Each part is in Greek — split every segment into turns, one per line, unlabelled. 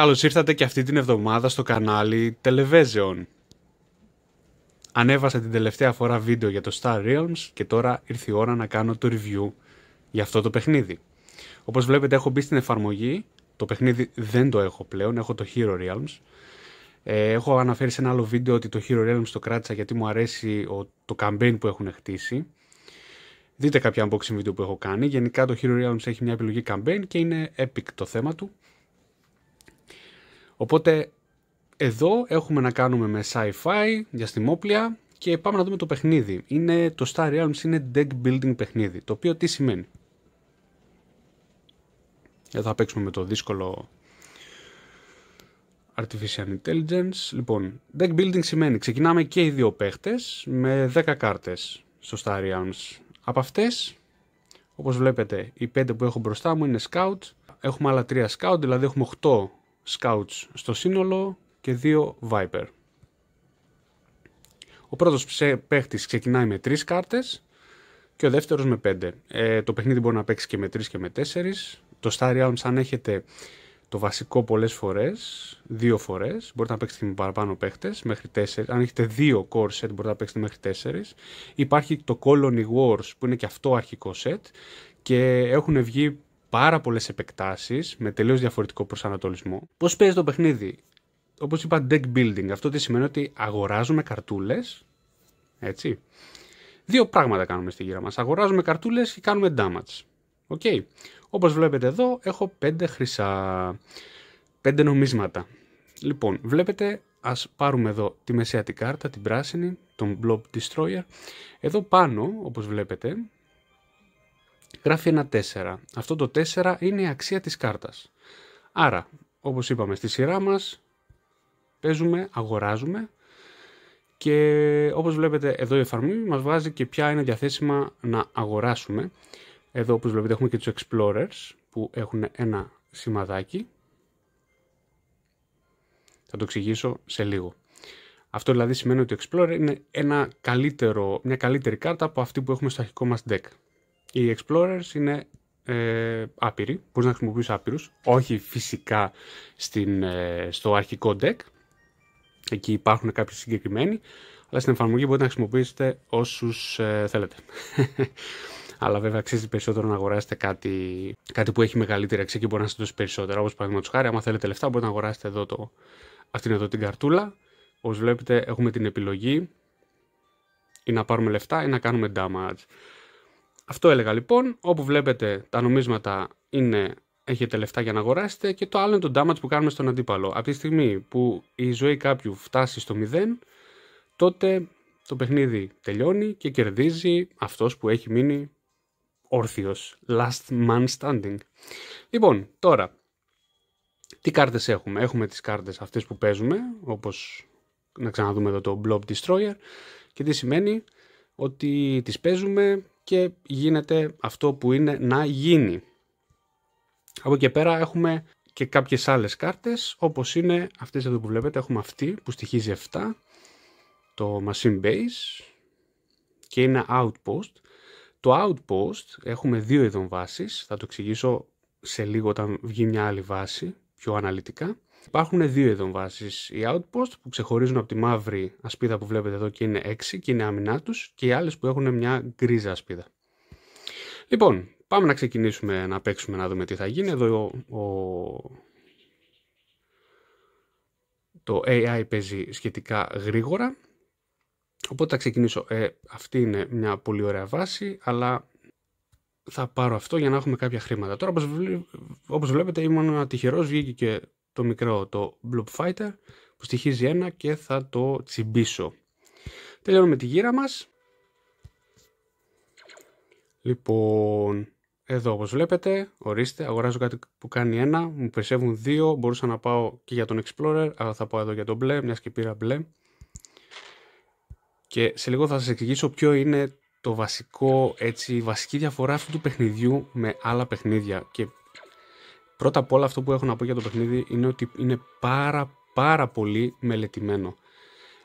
Καλώς ήρθατε και αυτή την εβδομάδα στο κανάλι Television. Ανέβασα την τελευταία φορά βίντεο για το Star Realms και τώρα ήρθε η ώρα να κάνω το review για αυτό το παιχνίδι. Όπως βλέπετε έχω μπει στην εφαρμογή, το παιχνίδι δεν το έχω πλέον, έχω το Hero Realms. Ε, έχω αναφέρει σε ένα άλλο βίντεο ότι το Hero Realms το κράτησα γιατί μου αρέσει το campaign που έχουν χτίσει. Δείτε κάποια unboxing βίντεο που έχω κάνει. Γενικά το Hero Realms έχει μια επιλογή campaign και είναι epic το θέμα του. Οπότε εδώ έχουμε να κάνουμε με sci-fi, στιμόπλια και πάμε να δούμε το παιχνίδι. Είναι, το Star Realms είναι deck building παιχνίδι, το οποίο τι σημαίνει. Εδώ θα παίξουμε με το δύσκολο Artificial Intelligence. Λοιπόν, deck building σημαίνει ξεκινάμε και οι δύο παίχτες με 10 κάρτες στο Star Realms. Από αυτές, όπως βλέπετε, οι 5 που έχω μπροστά μου είναι Scout. Έχουμε άλλα 3 Scout, δηλαδή έχουμε 8 Scouts στο σύνολο και δύο Viper. Ο πρώτος παίχτης ξεκινάει με τρεις κάρτες και ο δεύτερος με πέντε Ε, το παιχνίδι μπορεί να παίξει και με τρεις και με τέσσερις Το Star Realms αν έχετε το βασικό πολλές φορές, δύο φορές, μπορείτε να παίξετε με παραπάνω παίχτες, μέχρι τέσσερις. αν έχετε δύο core set μπορείτε να παίξετε μέχρι τέσσερις. Υπάρχει το Colony Wars που είναι και αυτό αρχικό set και έχουν βγει πάρα πολλές επεκτάσεις με τελείως διαφορετικό προσανατολισμό. Πώς παίζει το παιχνίδι, όπως είπα, deck building. Αυτό τι σημαίνει ότι αγοράζουμε καρτούλες. Έτσι. Δύο πράγματα κάνουμε στη γύρα μας. Αγοράζουμε καρτούλες και κάνουμε damage. Οκ. Όπως βλέπετε εδώ, έχω πέντε χρυσά. Πέντε νομίσματα. Λοιπόν, βλέπετε, ας πάρουμε εδώ τη μεσαία την κάρτα, την πράσινη, τον Blob Destroyer. Εδώ πάνω, όπως βλέπετε, γράφει ένα 4. Αυτό το 4 είναι η αξία της κάρτας. Άρα, όπως είπαμε στη σειρά μας, παίζουμε, αγοράζουμε και όπως βλέπετε εδώ η εφαρμή μας βάζει και ποια είναι διαθέσιμα να αγοράσουμε. Εδώ όπως βλέπετε έχουμε και τους Explorers που έχουν ένα σημαδάκι. Θα το εξηγήσω σε λίγο. Αυτό δηλαδή σημαίνει ότι ο Explorer είναι ένα καλύτερο, μια καλύτερη κάρτα από αυτή που έχουμε στο αρχικό μας deck. Οι explorers είναι ε, άπειροι, μπορείς να χρησιμοποιείς άπειρους, όχι φυσικά στην, ε, στο αρχικό deck, εκεί υπάρχουν κάποιοι συγκεκριμένοι, αλλά στην εφαρμογή μπορείτε να χρησιμοποιήσετε όσους ε, θέλετε. αλλά βέβαια αξίζει περισσότερο να αγοράσετε κάτι, κάτι που έχει μεγαλύτερη αξία και μπορεί να σας δώσει περισσότερα. Όπως παραδείγματος χάρη, άμα θέλετε λεφτά, μπορείτε να αγοράσετε εδώ το, αυτήν εδώ την καρτούλα. Όπως βλέπετε, έχουμε την επιλογή ή να πάρουμε λεφτά ή να κάνουμε damage. Αυτό έλεγα λοιπόν, όπου βλέπετε τα νομίσματα είναι, έχετε λεφτά για να αγοράσετε και το άλλο είναι το damage που κάνουμε στον αντίπαλο. Από τη στιγμή που η ζωή κάποιου φτάσει στο 0, τότε το παιχνίδι τελειώνει και κερδίζει αυτός που έχει μείνει όρθιος. Last man standing. Λοιπόν, τώρα, τι κάρτες έχουμε. Έχουμε τις κάρτες αυτές που παίζουμε, όπως να ξαναδούμε εδώ το Blob Destroyer και τι σημαίνει ότι τις παίζουμε και γίνεται αυτό που είναι να γίνει. Από εκεί πέρα έχουμε και κάποιες άλλες κάρτες, όπως είναι αυτές εδώ που βλέπετε, έχουμε αυτή που στοιχίζει 7, το Machine Base και είναι Outpost. Το Outpost έχουμε δύο ειδών βάσεις, θα το εξηγήσω σε λίγο όταν βγει μια άλλη βάση πιο αναλυτικά. Υπάρχουν δύο ειδών βάσεις. Οι outpost που ξεχωρίζουν από τη μαύρη ασπίδα που βλέπετε εδώ και είναι 6 και είναι άμυνά τους, και οι άλλες που έχουν μια γκρίζα ασπίδα. Λοιπόν, πάμε να ξεκινήσουμε να παίξουμε να δούμε τι θα γίνει. Εδώ ο, το AI παίζει σχετικά γρήγορα. Οπότε θα ξεκινήσω. Ε, αυτή είναι μια πολύ ωραία βάση, αλλά θα πάρω αυτό για να έχουμε κάποια χρήματα. Τώρα, όπως, βλέπετε, ήμουν τυχερός, βγήκε και το μικρό, το Blue Fighter, που στοιχίζει ένα και θα το τσιμπήσω. Τελειώνουμε τη γύρα μας. Λοιπόν, εδώ όπως βλέπετε, ορίστε, αγοράζω κάτι που κάνει ένα, μου περισσεύουν δύο, μπορούσα να πάω και για τον Explorer, αλλά θα πάω εδώ για τον μπλε, μιας και πήρα μπλε. Και σε λίγο θα σας εξηγήσω ποιο είναι το βασικό, έτσι, η βασική διαφορά αυτού του παιχνιδιού με άλλα παιχνίδια και Πρώτα απ' όλα αυτό που έχω να πω για το παιχνίδι είναι ότι είναι πάρα πάρα πολύ μελετημένο.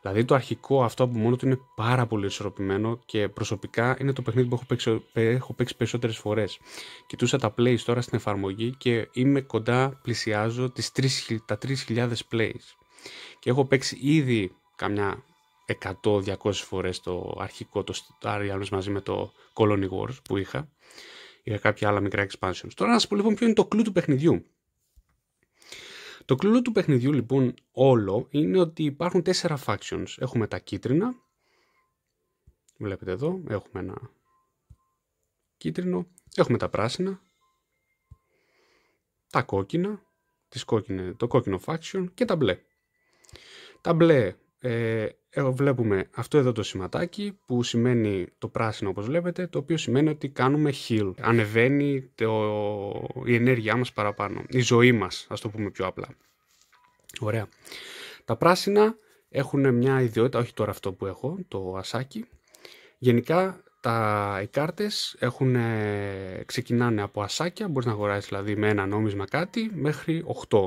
Δηλαδή το αρχικό αυτό από μόνο του είναι πάρα πολύ ισορροπημένο και προσωπικά είναι το παιχνίδι που έχω παίξει, έχω παίξει περισσότερες φορές. Κοιτούσα τα plays τώρα στην εφαρμογή και είμαι κοντά, πλησιάζω τις 3, τα 3.000 plays. Και έχω παίξει ήδη καμιά 100-200 φορές το αρχικό, το Star μαζί με το Colony Wars που είχα για κάποια άλλα μικρά expansions. Τώρα να σας πω λοιπόν ποιο είναι το κλου του παιχνιδιού. Το κλου του παιχνιδιού λοιπόν όλο είναι ότι υπάρχουν τέσσερα factions. Έχουμε τα κίτρινα, βλέπετε εδώ, έχουμε ένα κίτρινο, έχουμε τα πράσινα, τα κόκκινα, τις κόκκινες, το κόκκινο faction και τα μπλε. Τα μπλε ε, ε, βλέπουμε αυτό εδώ το σηματάκι που σημαίνει το πράσινο όπως βλέπετε το οποίο σημαίνει ότι κάνουμε heal ανεβαίνει το, η ενέργειά μας παραπάνω, η ζωή μας ας το πούμε πιο απλά ωραία τα πράσινα έχουν μια ιδιότητα, όχι τώρα αυτό που έχω το ασάκι γενικά τα, οι κάρτες έχουν, ε, ξεκινάνε από ασάκια, μπορείς να αγοράσεις δηλαδή με ένα νόμισμα κάτι μέχρι 8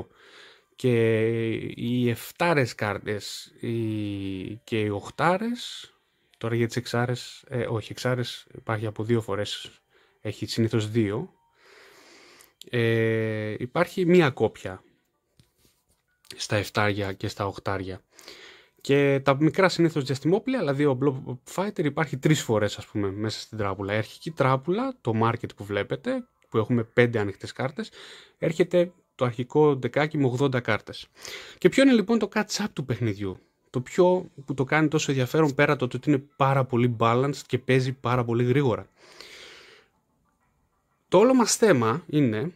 και οι 7 κάρτες και οι 8 τώρα για τις εξάρες, ε, όχι εξάρες υπάρχει από δύο φορές, έχει συνήθως δύο, ε, υπάρχει μία κόπια στα εφτάρια και στα οχτάρια. Και τα μικρά συνήθως διαστημόπλια, δηλαδή ο Blob Fighter υπάρχει τρεις φορές ας πούμε μέσα στην τράπουλα. Η αρχική τράπουλα, το market που βλέπετε, που έχουμε πέντε ανοιχτές κάρτες, έρχεται το αρχικό δεκάκι με 80 κάρτες. Και ποιο είναι λοιπόν το catch-up του παιχνιδιού. Το πιο που το κάνει τόσο ενδιαφέρον πέρα το ότι είναι πάρα πολύ balanced και παίζει πάρα πολύ γρήγορα. Το όλο μας θέμα είναι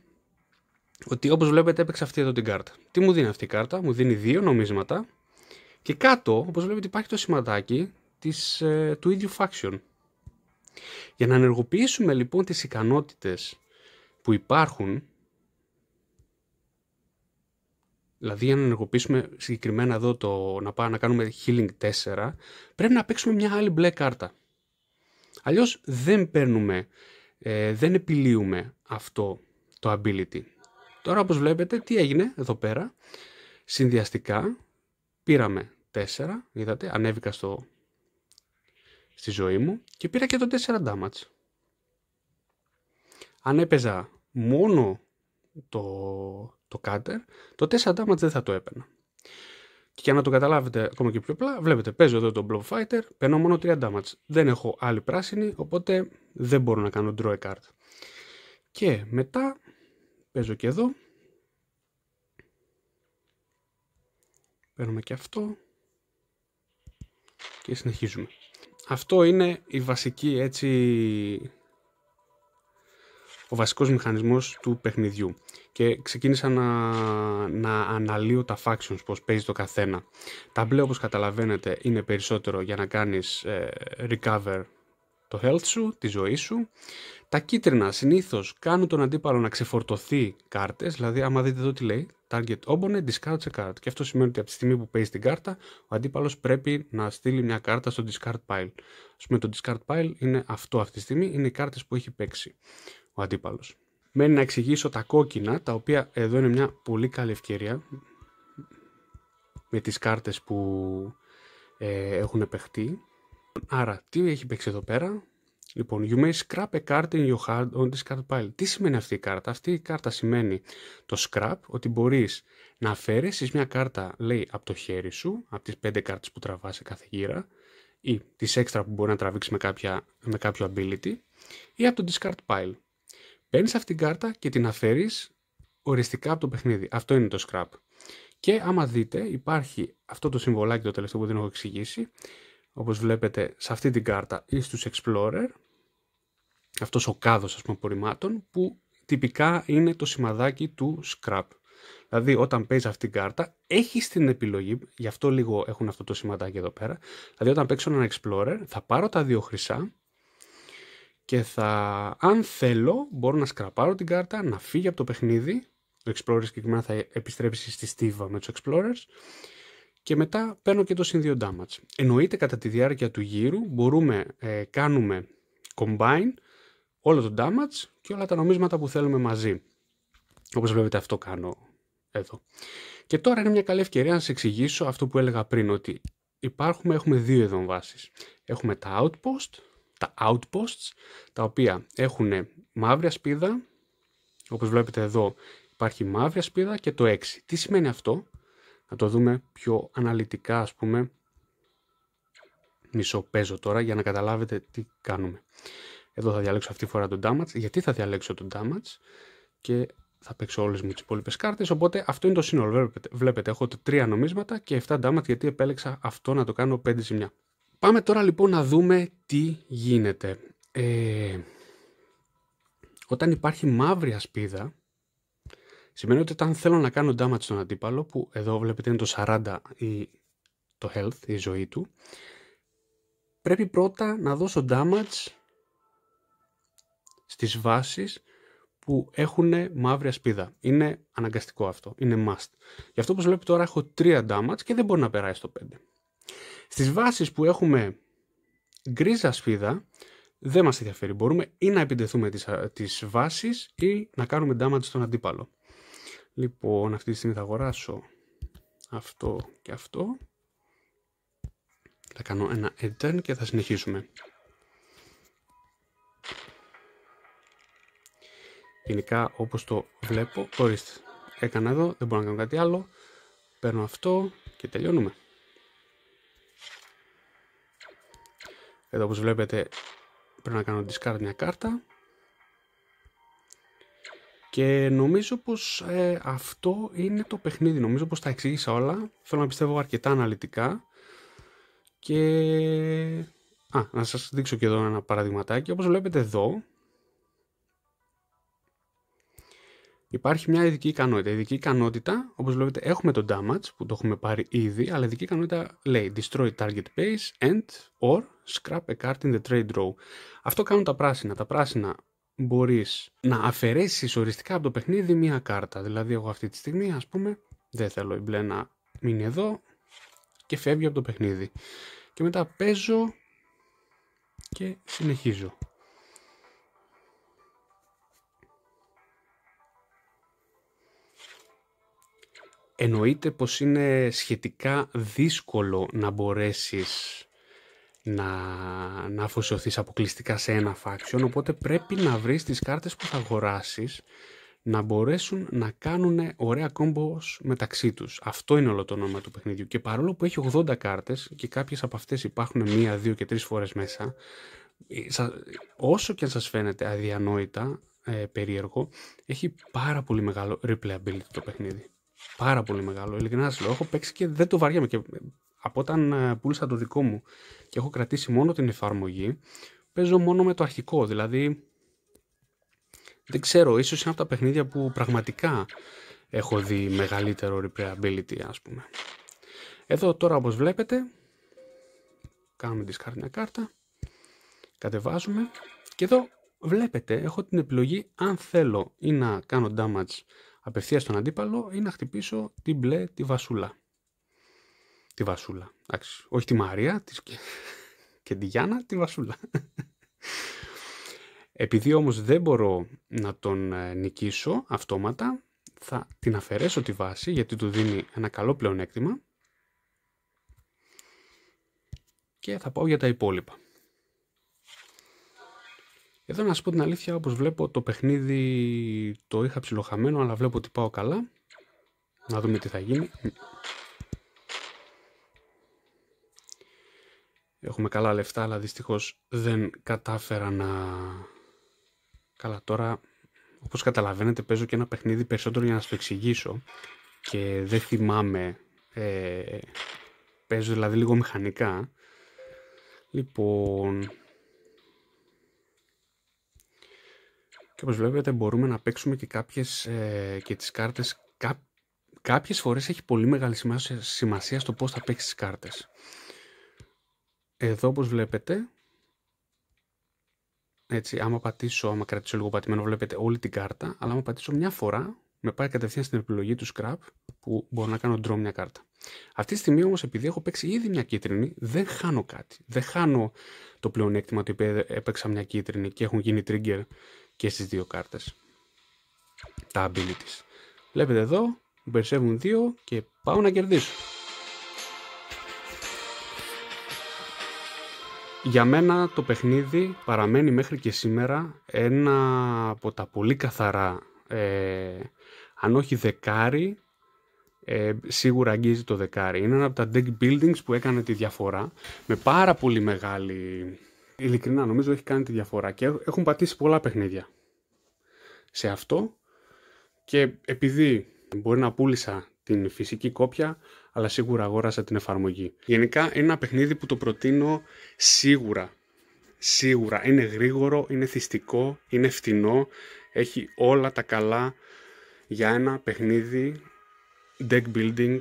ότι όπως βλέπετε έπαιξα αυτή εδώ την κάρτα. Τι μου δίνει αυτή η κάρτα, μου δίνει δύο νομίσματα και κάτω όπως βλέπετε υπάρχει το σηματάκι της, ε, του ίδιου faction. Για να ενεργοποιήσουμε λοιπόν τις ικανότητες που υπάρχουν Δηλαδή, αν ενεργοποιήσουμε συγκεκριμένα εδώ το να πάμε να κάνουμε healing 4, πρέπει να παίξουμε μια άλλη μπλε κάρτα. Αλλιώς δεν παίρνουμε, ε, δεν επιλύουμε αυτό το ability. Τώρα, όπως βλέπετε, τι έγινε εδώ πέρα. Συνδυαστικά πήραμε 4, είδατε, ανέβηκα στο, στη ζωή μου και πήρα και το 4 damage. Αν έπαιζα μόνο το, το κάτερ, το 4 damage δεν θα το έπαιρνα. Και για να το καταλάβετε ακόμα και πιο απλά, βλέπετε παίζω εδώ τον Blob Fighter, παίρνω μόνο 3 damage. Δεν έχω άλλη πράσινη, οπότε δεν μπορώ να κάνω draw a card. Και μετά παίζω και εδώ. Παίρνουμε και αυτό. Και συνεχίζουμε. Αυτό είναι η βασική έτσι ο βασικός μηχανισμός του παιχνιδιού και ξεκίνησα να, να αναλύω τα factions, πώς παίζει το καθένα. Τα μπλε όπως καταλαβαίνετε είναι περισσότερο για να κάνεις ε, recover το health σου, τη ζωή σου. Τα κίτρινα συνήθως κάνουν τον αντίπαλο να ξεφορτωθεί κάρτες, δηλαδή άμα δείτε εδώ τι λέει, target opponent, discard a card. Και αυτό σημαίνει ότι από τη στιγμή που παίζει την κάρτα, ο αντίπαλος πρέπει να στείλει μια κάρτα στο discard pile. Ας πούμε το discard pile είναι αυτό αυτή τη στιγμή, είναι οι κάρτες που έχει παίξει ο αντίπαλος. Μένει να εξηγήσω τα κόκκινα, τα οποία εδώ είναι μια πολύ καλή ευκαιρία με τις κάρτες που ε, έχουν παιχτεί. Άρα, τι έχει παίξει εδώ πέρα. Λοιπόν, you may scrap a card in your hand on this card pile. Τι σημαίνει αυτή η κάρτα. Αυτή η κάρτα σημαίνει το scrap, ότι μπορείς να αφαιρέσεις μια κάρτα, λέει, από το χέρι σου, από τις 5 κάρτες που τραβάς σε κάθε γύρα, ή τις έξτρα που μπορεί να τραβήξεις με, κάποια, με κάποιο ability, ή από το discard pile. Παίρνεις αυτήν την κάρτα και την αφαιρεί οριστικά από το παιχνίδι. Αυτό είναι το scrap. Και άμα δείτε, υπάρχει αυτό το συμβολάκι το τελευταίο που δεν έχω εξηγήσει. Όπως βλέπετε, σε αυτή την κάρτα ή στους Explorer, Αυτός ο κάδος, ας πούμε, απορριμμάτων, που τυπικά είναι το σημαδάκι του scrap. Δηλαδή, όταν παίζεις αυτήν την κάρτα, έχεις την επιλογή, γι' αυτό λίγο έχουν αυτό το σημαδάκι εδώ πέρα. Δηλαδή, όταν παίξω έναν Explorer, θα πάρω τα δύο χρυσά και θα, αν θέλω, μπορώ να σκραπάρω την κάρτα, να φύγει από το παιχνίδι. Το Explorer συγκεκριμένα θα επιστρέψει στη στίβα με τους Explorers και μετά παίρνω και το συνδύο damage. Εννοείται κατά τη διάρκεια του γύρου μπορούμε, ε, κάνουμε combine όλο το damage και όλα τα νομίσματα που θέλουμε μαζί. Όπως βλέπετε αυτό κάνω εδώ. Και τώρα είναι μια καλή ευκαιρία να σας εξηγήσω αυτό που έλεγα πριν, ότι υπάρχουμε, έχουμε δύο εδώ βάσει. Έχουμε τα outpost, τα outposts, τα οποία έχουν μαύρη σπίδα, όπως βλέπετε εδώ υπάρχει μαύρη σπίδα και το 6. Τι σημαίνει αυτό, να το δούμε πιο αναλυτικά ας πούμε, μισό παίζω τώρα για να καταλάβετε τι κάνουμε. Εδώ θα διαλέξω αυτή τη φορά τον damage, γιατί θα διαλέξω τον damage και θα παίξω όλες μου τις υπόλοιπες κάρτες. Οπότε αυτό είναι το σύνολο. Βλέπετε, βλέπετε έχω 3 νομίσματα και 7 damage γιατί επέλεξα αυτό να το κάνω 5 ζημιά. Πάμε τώρα λοιπόν να δούμε τι γίνεται. Ε, όταν υπάρχει μαύρη ασπίδα, σημαίνει ότι όταν θέλω να κάνω damage στον αντίπαλο, που εδώ βλέπετε είναι το 40 ή το health, η ζωή του, πρέπει πρώτα να δώσω damage στις βάσεις που έχουν μαύρη ασπίδα. Είναι αναγκαστικό αυτό, είναι must. Γι' αυτό όπως βλέπετε τώρα έχω 3 damage και δεν μπορεί να περάσει το 5. Στις βάσεις που έχουμε γκρίζα σφίδα, δεν μας ενδιαφέρει. Μπορούμε ή να επιτεθούμε τις, τις βάσεις ή να κάνουμε damage στον αντίπαλο. Λοιπόν, αυτή τη στιγμή θα αγοράσω αυτό και αυτό. Θα κάνω ένα enter και θα συνεχίσουμε. Γενικά όπως το βλέπω, ορίστε, έκανα εδώ, δεν μπορώ να κάνω κάτι άλλο. Παίρνω αυτό και τελειώνουμε. Εδώ όπως βλέπετε πρέπει να κάνω discard μια κάρτα. Και νομίζω πως ε, αυτό είναι το παιχνίδι. Νομίζω πως τα εξήγησα όλα. Θέλω να πιστεύω αρκετά αναλυτικά. Και... Α, να σας δείξω και εδώ ένα παραδειγματάκι. Όπως βλέπετε εδώ, Υπάρχει μια ειδική ικανότητα. Η ειδική ικανότητα, όπως βλέπετε, έχουμε το damage που το έχουμε πάρει ήδη, αλλά η ειδική ικανότητα λέει destroy target base and or Scrap a card in the trade row. Αυτό κάνουν τα πράσινα. Τα πράσινα μπορείς να αφαιρέσεις οριστικά από το παιχνίδι μία κάρτα. Δηλαδή, εγώ αυτή τη στιγμή, ας πούμε, δεν θέλω η μπλε να μείνει εδώ και φεύγει από το παιχνίδι. Και μετά παίζω και συνεχίζω. Εννοείται πως είναι σχετικά δύσκολο να μπορέσεις να, να αφοσιωθείς αποκλειστικά σε ένα faction, οπότε πρέπει να βρεις τις κάρτες που θα αγοράσεις να μπορέσουν να κάνουν ωραία κόμπος μεταξύ τους. Αυτό είναι όλο το όνομα του παιχνιδιού. Και παρόλο που έχει 80 κάρτες και κάποιες από αυτές υπάρχουν μία, δύο και τρεις φορές μέσα, ε, όσο και αν σας φαίνεται αδιανόητα, ε, περίεργο, έχει πάρα πολύ μεγάλο replayability το παιχνίδι. Πάρα πολύ μεγάλο. Ειλικρινά λέω, έχω παίξει και δεν το βαριάμαι από όταν ε, πούλησα το δικό μου και έχω κρατήσει μόνο την εφαρμογή, παίζω μόνο με το αρχικό. Δηλαδή, δεν ξέρω, ίσως είναι από τα παιχνίδια που πραγματικά έχω δει μεγαλύτερο replayability, ας πούμε. Εδώ τώρα όπως βλέπετε, κάνουμε τη μια κάρτα, κατεβάζουμε και εδώ βλέπετε έχω την επιλογή αν θέλω ή να κάνω damage απευθείας στον αντίπαλο ή να χτυπήσω την μπλε τη βασούλα. Τη Βασούλα. Εντάξει. Όχι τη Μαρία της... και τη Γιάννα, τη Βασούλα. Επειδή όμως δεν μπορώ να τον ε, νικήσω αυτόματα, θα την αφαιρέσω τη βάση γιατί του δίνει ένα καλό πλεονέκτημα και θα πάω για τα υπόλοιπα. Εδώ να σας πω την αλήθεια, όπως βλέπω το παιχνίδι το είχα ψιλοχαμένο, αλλά βλέπω ότι πάω καλά. Να δούμε τι θα γίνει. Έχουμε καλά λεφτά, αλλά δυστυχώς δεν κατάφερα να... Καλά, τώρα, όπως καταλαβαίνετε, παίζω και ένα παιχνίδι περισσότερο για να σας το εξηγήσω και δεν θυμάμαι, ε... παίζω δηλαδή λίγο μηχανικά. Λοιπόν... Και όπως βλέπετε μπορούμε να παίξουμε και κάποιες ε, και τις κάρτες κά... Κάποιες φορές έχει πολύ μεγάλη σημασία στο πώς θα παίξεις τις κάρτες. Εδώ όπως βλέπετε, έτσι, άμα πατήσω, άμα κρατήσω λίγο πατημένο, βλέπετε όλη την κάρτα, αλλά άμα πατήσω μια φορά, με πάει κατευθείαν στην επιλογή του scrap που μπορώ να κάνω draw μια κάρτα. Αυτή τη στιγμή όμως, επειδή έχω παίξει ήδη μια κίτρινη, δεν χάνω κάτι. Δεν χάνω το πλεονέκτημα ότι έπαιξα μια κίτρινη και έχουν γίνει trigger και στις δύο κάρτες. Τα abilities. Βλέπετε εδώ, μου δύο και πάω να κερδίσω. Για μένα το παιχνίδι παραμένει μέχρι και σήμερα ένα από τα πολύ καθαρά, ε, αν όχι δεκάρι, ε, σίγουρα αγγίζει το δεκάρι. Είναι ένα από τα deck buildings που έκανε τη διαφορά με πάρα πολύ μεγάλη... Ειλικρινά νομίζω έχει κάνει τη διαφορά και έχουν πατήσει πολλά παιχνίδια σε αυτό και επειδή μπορεί να πούλησα την φυσική κόπια αλλά σίγουρα αγόρασα την εφαρμογή. Γενικά είναι ένα παιχνίδι που το προτείνω σίγουρα. Σίγουρα. Είναι γρήγορο, είναι θυστικό, είναι φτηνό, έχει όλα τα καλά για ένα παιχνίδι deck building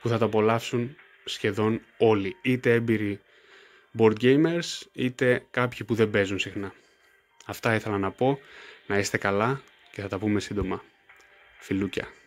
που θα τα απολαύσουν σχεδόν όλοι, είτε έμπειροι board gamers, είτε κάποιοι που δεν παίζουν συχνά. Αυτά ήθελα να πω, να είστε καλά και θα τα πούμε σύντομα. Φιλούκια.